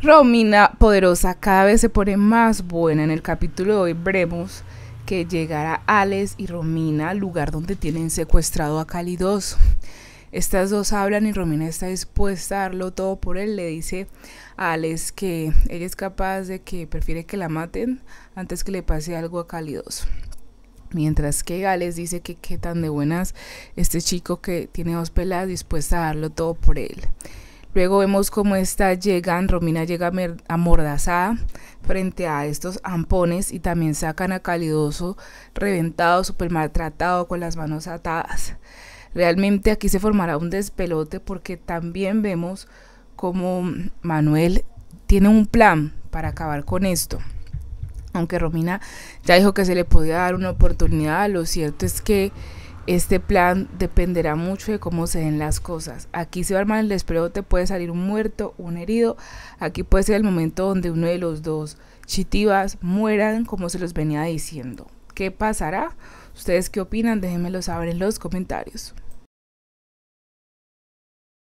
Romina Poderosa cada vez se pone más buena. En el capítulo de hoy veremos que llegará Alex y Romina al lugar donde tienen secuestrado a Cali Estas dos hablan y Romina está dispuesta a darlo todo por él. Le dice a Alex que ella es capaz de que prefiere que la maten antes que le pase algo a Cali Mientras que Alex dice que qué tan de buenas este chico que tiene dos peladas dispuesta a darlo todo por él. Luego vemos cómo esta llegan, Romina llega amordazada frente a estos ampones y también sacan a Calidoso reventado, súper maltratado, con las manos atadas. Realmente aquí se formará un despelote porque también vemos cómo Manuel tiene un plan para acabar con esto. Aunque Romina ya dijo que se le podía dar una oportunidad, lo cierto es que este plan dependerá mucho de cómo se den las cosas. Aquí se va a el despero, puede salir un muerto, un herido. Aquí puede ser el momento donde uno de los dos chitivas mueran, como se los venía diciendo. ¿Qué pasará? ¿Ustedes qué opinan? Déjenmelo saber en los comentarios.